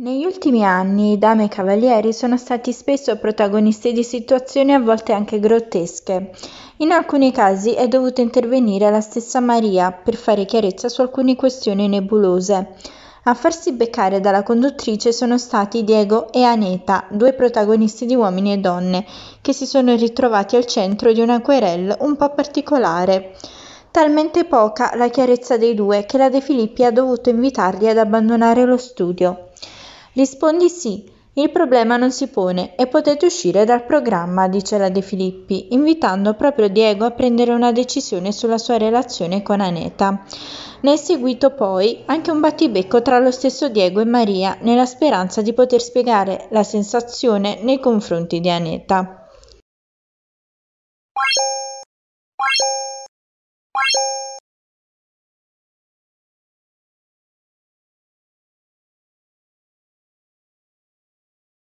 Negli ultimi anni dame e cavalieri sono stati spesso protagonisti di situazioni a volte anche grottesche. In alcuni casi è dovuta intervenire la stessa Maria per fare chiarezza su alcune questioni nebulose. A farsi beccare dalla conduttrice sono stati Diego e Aneta, due protagonisti di Uomini e Donne, che si sono ritrovati al centro di una querelle un po' particolare. Talmente poca la chiarezza dei due che la De Filippi ha dovuto invitarli ad abbandonare lo studio. Rispondi sì, il problema non si pone e potete uscire dal programma, dice la De Filippi, invitando proprio Diego a prendere una decisione sulla sua relazione con Aneta. Ne è seguito poi anche un battibecco tra lo stesso Diego e Maria, nella speranza di poter spiegare la sensazione nei confronti di Aneta.